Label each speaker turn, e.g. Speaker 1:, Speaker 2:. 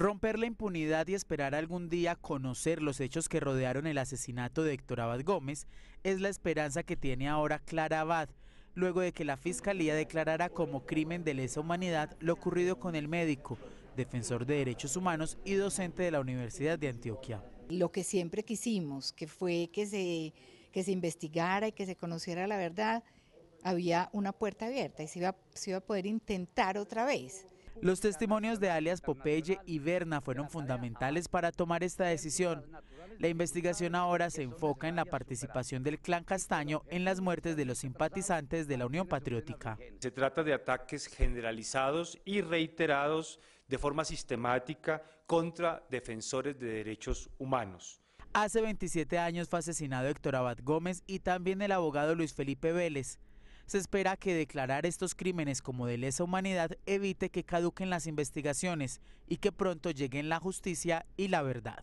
Speaker 1: Romper la impunidad y esperar algún día conocer los hechos que rodearon el asesinato de Héctor Abad Gómez es la esperanza que tiene ahora Clara Abad, luego de que la Fiscalía declarara como crimen de lesa humanidad lo ocurrido con el médico, defensor de derechos humanos y docente de la Universidad de Antioquia.
Speaker 2: Lo que siempre quisimos, que fue que se, que se investigara y que se conociera la verdad, había una puerta abierta y se iba a poder intentar otra vez.
Speaker 1: Los testimonios de alias Popeye y Berna fueron fundamentales para tomar esta decisión. La investigación ahora se enfoca en la participación del clan Castaño en las muertes de los simpatizantes de la Unión Patriótica.
Speaker 3: Se trata de ataques generalizados y reiterados de forma sistemática contra defensores de derechos humanos.
Speaker 1: Hace 27 años fue asesinado Héctor Abad Gómez y también el abogado Luis Felipe Vélez. Se espera que declarar estos crímenes como de lesa humanidad evite que caduquen las investigaciones y que pronto lleguen la justicia y la verdad.